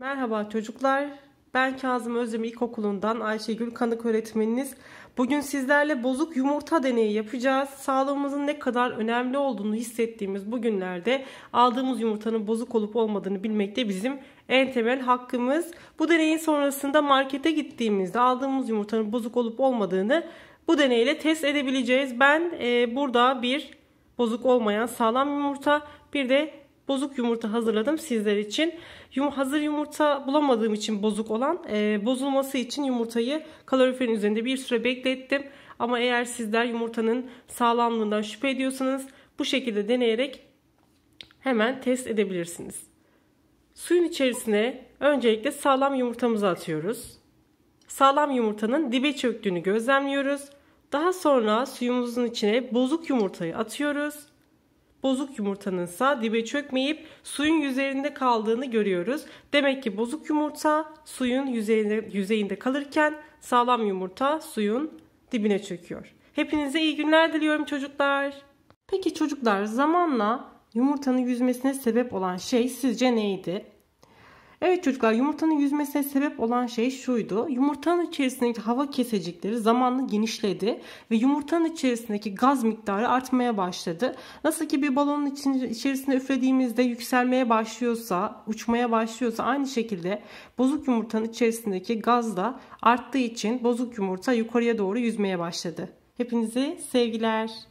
Merhaba çocuklar. Ben Kazım Özdemir İlkokulu'ndan Ayşegül Kanık öğretmeniniz. Bugün sizlerle bozuk yumurta deneyi yapacağız. Sağlığımızın ne kadar önemli olduğunu hissettiğimiz bu günlerde aldığımız yumurtanın bozuk olup olmadığını bilmek de bizim en temel hakkımız. Bu deneyin sonrasında markete gittiğimizde aldığımız yumurtanın bozuk olup olmadığını bu deneyle test edebileceğiz. Ben e, burada bir bozuk olmayan sağlam yumurta bir de bozuk yumurta hazırladım sizler için. Yum, hazır yumurta bulamadığım için bozuk olan e, bozulması için yumurtayı kaloriferin üzerinde bir süre beklettim. Ama eğer sizler yumurtanın sağlamlığından şüphe ediyorsanız bu şekilde deneyerek hemen test edebilirsiniz. Suyun içerisine öncelikle sağlam yumurtamızı atıyoruz. Sağlam yumurtanın dibe çöktüğünü gözlemliyoruz. Daha sonra suyumuzun içine bozuk yumurtayı atıyoruz. Bozuk yumurtanın ise dibe çökmeyip suyun üzerinde kaldığını görüyoruz. Demek ki bozuk yumurta suyun yüzeyinde, yüzeyinde kalırken sağlam yumurta suyun dibine çöküyor. Hepinize iyi günler diliyorum çocuklar. Peki çocuklar zamanla yumurtanın yüzmesine sebep olan şey sizce neydi? Evet çocuklar yumurtanın yüzmesine sebep olan şey şuydu. Yumurtanın içerisindeki hava kesecikleri zamanla genişledi ve yumurtanın içerisindeki gaz miktarı artmaya başladı. Nasıl ki bir balonun içerisinde üflediğimizde yükselmeye başlıyorsa, uçmaya başlıyorsa aynı şekilde bozuk yumurtanın içerisindeki gaz da arttığı için bozuk yumurta yukarıya doğru yüzmeye başladı. Hepinize sevgiler.